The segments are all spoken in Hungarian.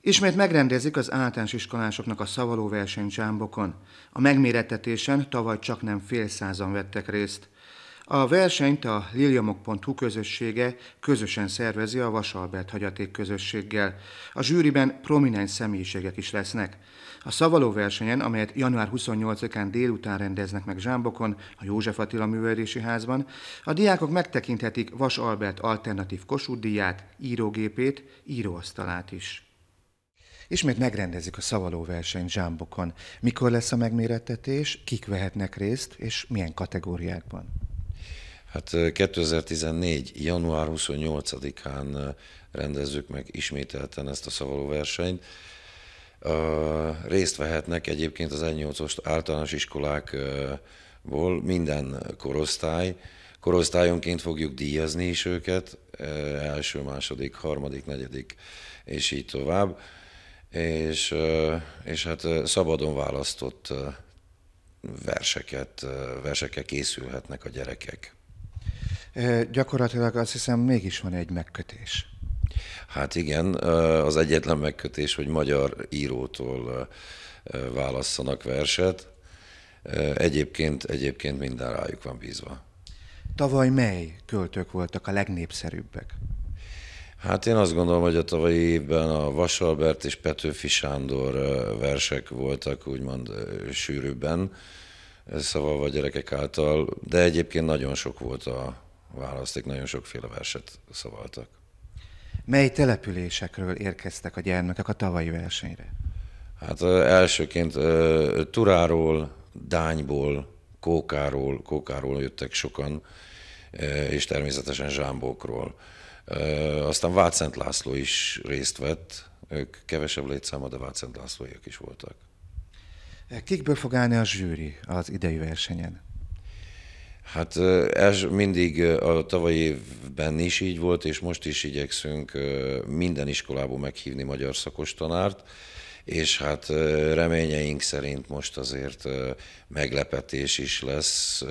Ismét megrendezik az általános iskolásoknak a szavaló verseny csámbokon. A megmérettetésen tavaly csak nem fél százan vettek részt. A versenyt a liljamok.hu közössége közösen szervezi a Vasalbert hagyaték közösséggel. A zsűriben prominens személyiségek is lesznek. A szavaló versenyen, amelyet január 28-án délután rendeznek meg Zsámbokon, a József Attila Művelési Házban, a diákok megtekinthetik Vas Albert alternatív kosúdiát, írógépét, íróasztalát is. Ismét megrendezik a szavaló verseny Zsámbokon. Mikor lesz a megmérettetés, kik vehetnek részt, és milyen kategóriákban? Hát 2014. január 28-án rendezzük meg ismételten ezt a szavaló versenyt. Részt vehetnek egyébként az 18-os általános iskolákból minden korosztály, korosztályonként fogjuk díjazni is őket, első, második, harmadik, negyedik, és így tovább és, és hát szabadon választott verseket, versekkel készülhetnek a gyerekek. Gyakorlatilag azt hiszem, mégis van egy megkötés. Hát igen, az egyetlen megkötés, hogy magyar írótól válasszanak verset. Egyébként, egyébként minden rájuk van bízva. Tavaly mely költők voltak a legnépszerűbbek? Hát én azt gondolom, hogy a tavalyi évben a Vasalbert és Petőfi Sándor versek voltak úgymond sűrűbben, szavalva a gyerekek által, de egyébként nagyon sok volt a választék, nagyon sokféle verset szavaltak. Mely településekről érkeztek a gyermekek a tavalyi versenyre? Hát elsőként Turáról, Dányból, Kókáról, Kókáról jöttek sokan, és természetesen Zsámbókról. Aztán Vácent László is részt vett, ők kevesebb létszáma, de Vácent Lászlóiak is voltak. Kikből fog állni a zsűri az idei versenyen? Hát ez mindig a tavalyi évben is így volt, és most is igyekszünk minden iskolából meghívni magyar szakos tanárt, és hát reményeink szerint most azért meglepetés is lesz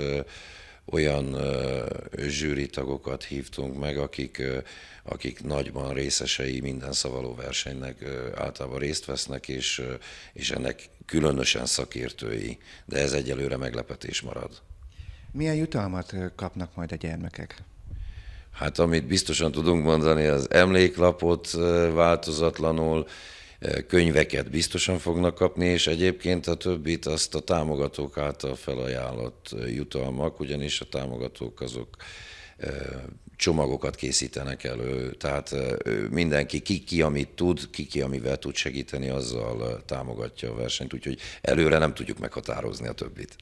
olyan zsűritagokat hívtunk meg, akik, akik nagyban részesei minden szavaló versenynek általában részt vesznek, és, és ennek különösen szakértői, de ez egyelőre meglepetés marad. Milyen jutalmat kapnak majd a gyermekek? Hát amit biztosan tudunk mondani, az emléklapot változatlanul, könyveket biztosan fognak kapni, és egyébként a többit azt a támogatók által felajánlott jutalmak, ugyanis a támogatók azok csomagokat készítenek elő, tehát mindenki ki, ki amit tud, ki, ki amivel tud segíteni, azzal támogatja a versenyt, úgyhogy előre nem tudjuk meghatározni a többit.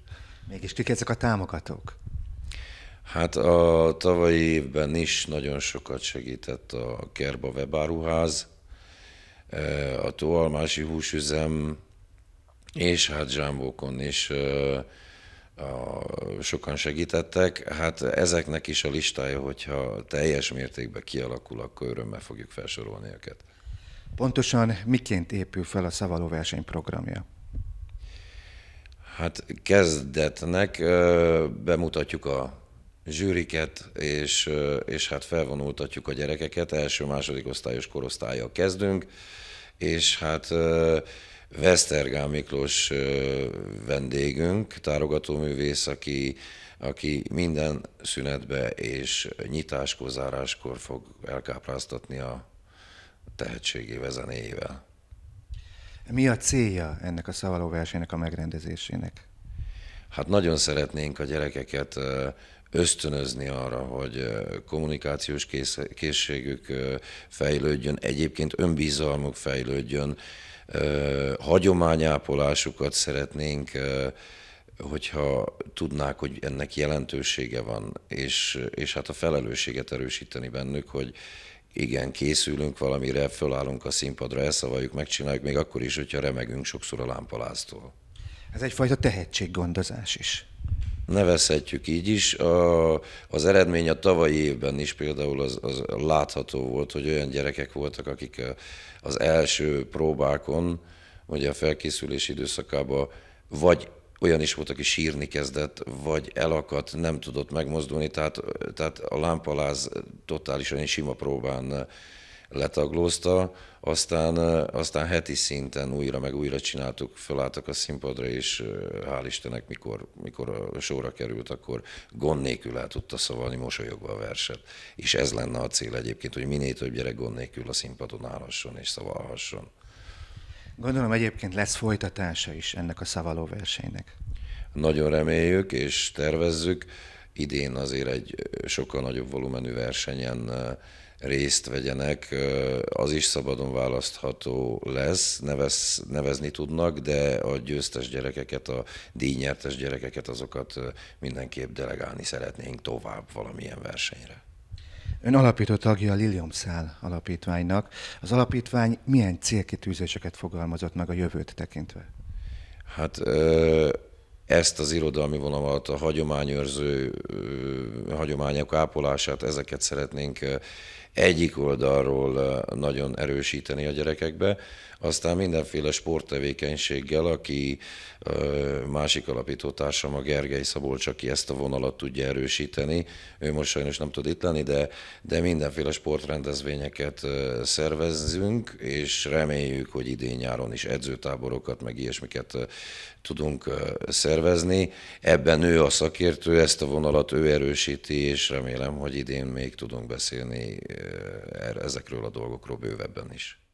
Mégis kik ezek a támogatók? Hát a tavalyi évben is nagyon sokat segített a Kerba webáruház, a Tóalmási húsüzem és hát Zsámbókon is a, sokan segítettek. Hát ezeknek is a listája, hogyha teljes mértékben kialakul, akkor örömmel fogjuk felsorolni őket. Pontosan miként épül fel a Szavaló versenyprogramja? Hát kezdetnek bemutatjuk a zsűriket, és, és hát felvonultatjuk a gyerekeket, első-második osztályos korosztályjal kezdünk, és hát Vesztergál Miklós vendégünk, tárogatóművész, aki, aki minden szünetbe és nyitáskor, záráskor fog elkápráztatni a tehetségével, zenéjével. Mi a célja ennek a szavaló versenynek a megrendezésének? Hát nagyon szeretnénk a gyerekeket ösztönözni arra, hogy kommunikációs készségük fejlődjön, egyébként önbizalmuk fejlődjön, hagyományápolásukat szeretnénk hogyha tudnák, hogy ennek jelentősége van, és, és hát a felelősséget erősíteni bennük, hogy igen, készülünk valamire, fölállunk a színpadra, elszavaljuk, megcsináljuk, még akkor is, hogyha remegünk sokszor a lámpaláztól. Ez egyfajta tehetséggondozás is nevezhetjük így is. A, az eredmény a tavalyi évben is például az, az látható volt, hogy olyan gyerekek voltak, akik eh, az első próbákon, ugye a felkészülés időszakában vagy olyan is volt, aki sírni kezdett, vagy elakadt, nem tudott megmozdulni, tehát, eh, tehát a lámpaláz totálisan egy sima próbán eh, letaglózta, aztán, eh, aztán heti szinten újra meg újra csináltuk, fölálltak a színpadra, és eh, hál' Istennek, mikor, mikor a sorra került, akkor gond nélkül el tudta szavalni mosolyogva a verset. És ez lenne a cél egyébként, hogy minél több gyerek gond nélkül a színpadon állhasson és szavalhasson. Gondolom egyébként lesz folytatása is ennek a szavaló versenynek. Nagyon reméljük és tervezzük. Idén azért egy eh, sokkal nagyobb volumenű versenyen részt vegyenek, az is szabadon választható lesz, nevez, nevezni tudnak, de a győztes gyerekeket, a díjnyertes gyerekeket, azokat mindenképp delegálni szeretnénk tovább valamilyen versenyre. Ön alapító tagja a Lilium Szál alapítványnak. Az alapítvány milyen célkitűzéseket fogalmazott meg a jövőt tekintve? Hát ezt az irodalmi vonalat, a hagyományőrző a hagyományok ápolását, ezeket szeretnénk egyik oldalról nagyon erősíteni a gyerekekbe, aztán mindenféle sporttevékenységgel, aki másik alapítótársam, a Gergely Szabolcs, aki ezt a vonalat tudja erősíteni, ő most sajnos nem tud itt lenni, de, de mindenféle sportrendezvényeket szervezzünk, és reméljük, hogy idén nyáron is edzőtáborokat, meg ilyesmiket tudunk szervezni, szervezni. Ebben ő a szakértő, ezt a vonalat ő erősíti, és remélem, hogy idén még tudunk beszélni eh, ezekről a dolgokról bővebben is.